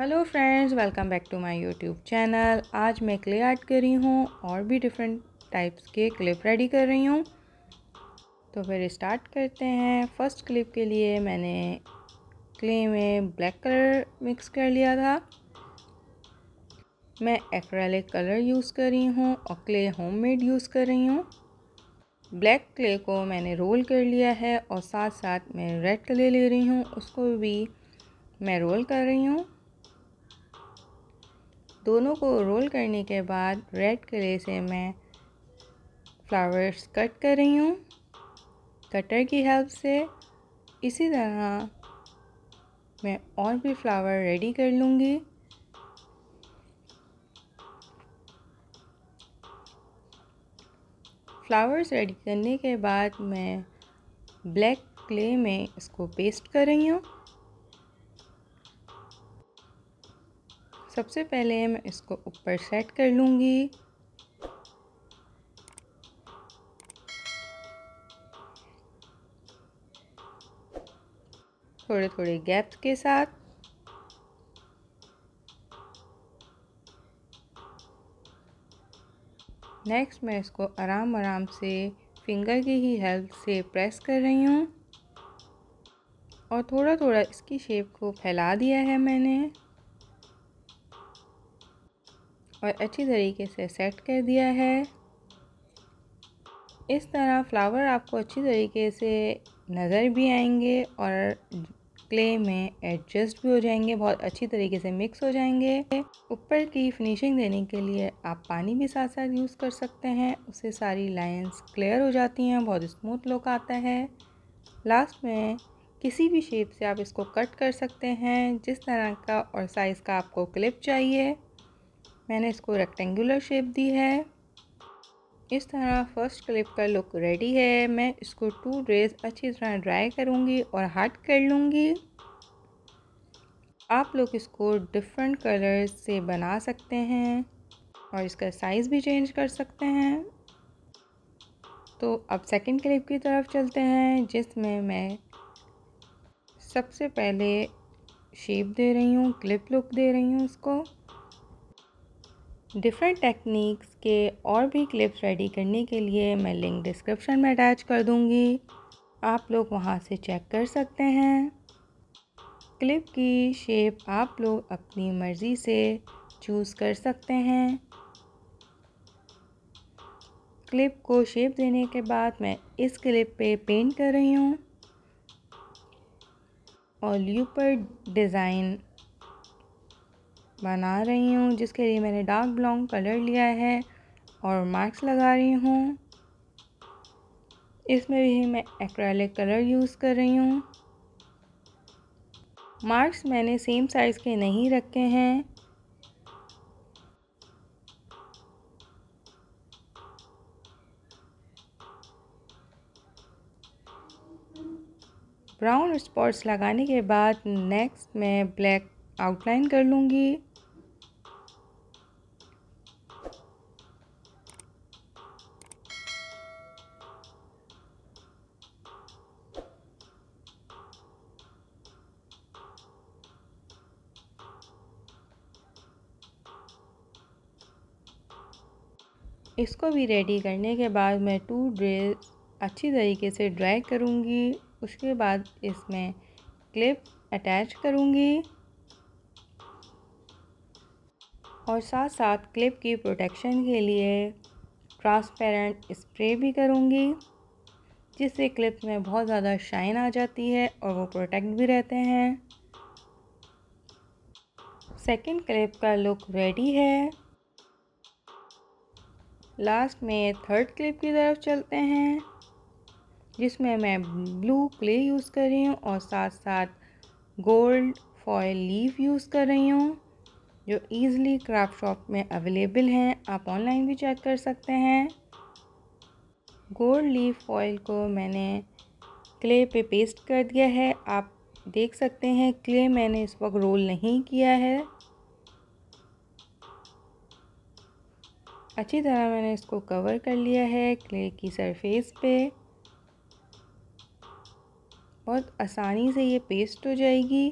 hello friends welcome back to my YouTube channel आज मैं clay art कर रही हूँ और भी डिफरेंट टाइप्स के क्लिप रेडी कर रही हूँ तो फिर स्टार्ट करते हैं फर्स्ट क्लिप के लिए मैंने क्ले में ब्लैक कलर मिक्स कर लिया था मैं एक्रेलिक कलर यूज़ कर रही हूँ और क्ले होममेड यूज़ कर रही हूँ ब्लैक क्ले को मैंने रोल कर लिया है और साथ साथ मैं रेड क्ले ले रही हूँ उसको भी मैं रोल कर रही हूँ दोनों को रोल करने के बाद रेड कलर से मैं फ्लावर्स कट कर रही हूँ कटर की हेल्प से इसी तरह मैं और भी फ्लावर रेडी कर लूँगी फ्लावर्स रेडी करने के बाद मैं ब्लैक क्ले में इसको पेस्ट कर रही हूँ सबसे पहले मैं इसको ऊपर सेट कर लूँगी थोड़े थोड़े गैप्स के साथ नेक्स्ट मैं इसको आराम आराम से फिंगर की ही हेल्प से प्रेस कर रही हूँ और थोड़ा थोड़ा इसकी शेप को फैला दिया है मैंने और अच्छी तरीके से सेट कर दिया है इस तरह फ्लावर आपको अच्छी तरीके से नज़र भी आएंगे और क्ले में एडजस्ट भी हो जाएंगे बहुत अच्छी तरीके से मिक्स हो जाएंगे ऊपर की फिनिशिंग देने के लिए आप पानी भी साथ साथ यूज़ कर सकते हैं उससे सारी लाइंस क्लियर हो जाती हैं बहुत स्मूथ लुक आता है लास्ट में किसी भी शेप से आप इसको कट कर सकते हैं जिस तरह का और साइज़ का आपको क्लिप चाहिए मैंने इसको रेक्टेंगुलर शेप दी है इस तरह फर्स्ट क्लिप का लुक रेडी है मैं इसको टू ड्रेस अच्छी तरह ड्राई करूँगी और हट कर लूँगी आप लोग इसको डिफरेंट कलर्स से बना सकते हैं और इसका साइज़ भी चेंज कर सकते हैं तो अब सेकंड क्लिप की तरफ चलते हैं जिसमें मैं सबसे पहले शेप दे रही हूँ क्लिप लुक दे रही हूँ उसको डिफरेंट टेक्निक्स के और भी क्लिप्स रेडी करने के लिए मैं लिंक डिस्क्रिप्शन में अटैच कर दूँगी आप लोग वहाँ से चेक कर सकते हैं क्लिप की शेप आप लोग अपनी मर्ज़ी से चूज़ कर सकते हैं क्लिप को शेप देने के बाद मैं इस क्लिप पे पेंट कर रही हूँ और ऊपर डिज़ाइन बना रही हूँ जिसके लिए मैंने डार्क ब्राउन कलर लिया है और मार्क्स लगा रही हूँ इसमें भी मैं एक्रैलिक कलर यूज़ कर रही हूँ मार्क्स मैंने सेम साइज़ के नहीं रखे हैं ब्राउन स्पॉट्स लगाने के बाद नेक्स्ट मैं ब्लैक आउटलाइन कर लूँगी इसको भी रेडी करने के बाद मैं टू ड्रेस अच्छी तरीके से ड्राई करूँगी उसके बाद इसमें क्लिप अटैच करूँगी और साथ साथ क्लिप की प्रोटेक्शन के लिए ट्रांसपेरेंट स्प्रे भी करूँगी जिससे क्लिप में बहुत ज़्यादा शाइन आ जाती है और वो प्रोटेक्ट भी रहते हैं सेकंड क्लिप का लुक रेडी है लास्ट में थर्ड क्लिप की तरफ चलते हैं जिसमें मैं ब्लू क्ले यूज़ कर रही हूँ और साथ साथ गोल्ड फॉयल लीफ यूज़ कर रही हूँ जो ईज़िली क्राफ्ट शॉप में अवेलेबल हैं आप ऑनलाइन भी चेक कर सकते हैं गोल्ड लीफ फॉयल को मैंने क्ले पे पेस्ट कर दिया है आप देख सकते हैं क्ले मैंने इस वक्त रोल नहीं किया है अच्छी तरह मैंने इसको कवर कर लिया है क्ले की सरफेस पे बहुत आसानी से ये पेस्ट हो जाएगी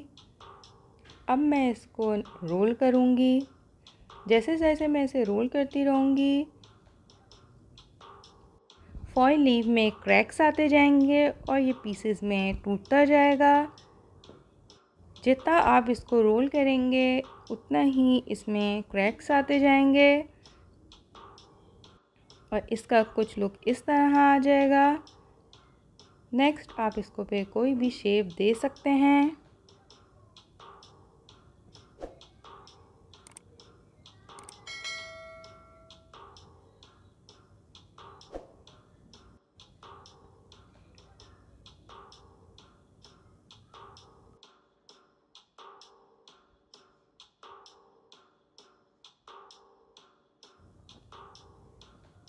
अब मैं इसको रोल करूँगी जैसे जैसे मैं इसे रोल करती रहूँगी फॉइल लीव में क्रैक्स आते जाएंगे और ये पीसेस में टूटता जाएगा जितना आप इसको रोल करेंगे उतना ही इसमें क्रैक्स आते जाएंगे और इसका कुछ लुक इस तरह आ जाएगा नेक्स्ट आप इसको पे कोई भी शेप दे सकते हैं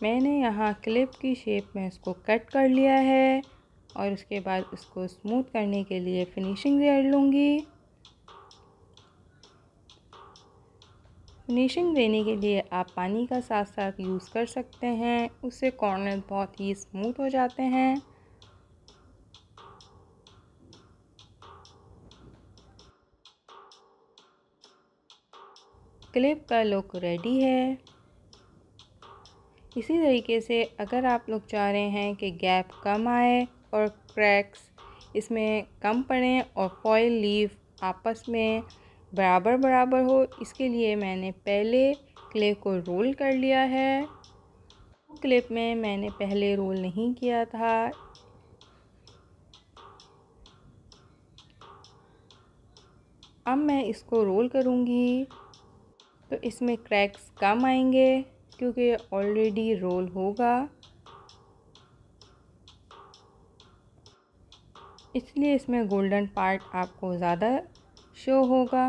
मैंने यहाँ क्लिप की शेप में इसको कट कर लिया है और उसके बाद इसको स्मूथ करने के लिए फिनिशिंग लेयर लूँगी फिनिशिंग देने के लिए आप पानी का साथ साथ यूज़ कर सकते हैं उससे कॉर्नर बहुत ही स्मूथ हो जाते हैं क्लिप का लुक रेडी है इसी तरीके से अगर आप लोग चाह रहे हैं कि गैप कम आए और क्रैक्स इसमें कम पड़े और फॉयल लीव आपस में बराबर बराबर हो इसके लिए मैंने पहले क्ले को रोल कर लिया है क्लिप में मैंने पहले रोल नहीं किया था अब मैं इसको रोल करूँगी तो इसमें क्रैक्स कम आएंगे क्योंकि ऑलरेडी रोल होगा इसलिए इसमें गोल्डन पार्ट आपको ज़्यादा शो होगा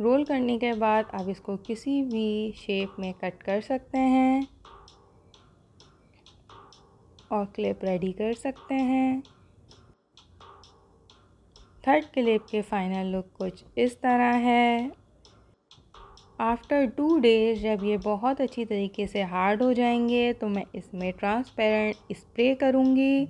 रोल करने के बाद आप इसको किसी भी शेप में कट कर सकते हैं और क्लिप रेडी कर सकते हैं थर्ड क्लिप के फाइनल लुक कुछ इस तरह है आफ्टर टू डेज जब ये बहुत अच्छी तरीके से हार्ड हो जाएंगे तो मैं इसमें ट्रांसपेरेंट स्प्रे करूँगी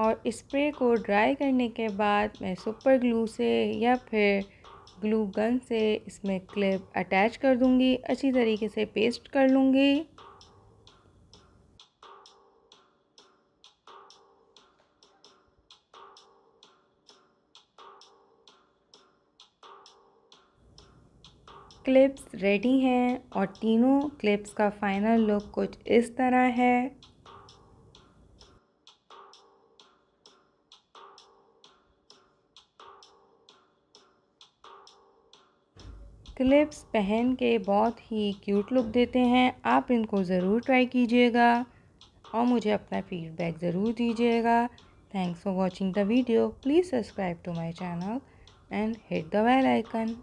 और स्प्रे को ड्राई करने के बाद मैं सुपर ग्लू से या फिर ग्लू गन से इसमें क्लिप अटैच कर दूंगी अच्छी तरीके से पेस्ट कर लूंगी क्लिप्स रेडी हैं और तीनों क्लिप्स का फाइनल लुक कुछ इस तरह है क्लिप्स पहन के बहुत ही क्यूट लुक देते हैं आप इनको ज़रूर ट्राई कीजिएगा और मुझे अपना फीडबैक ज़रूर दीजिएगा thanks for watching the video please subscribe to my channel and hit the bell icon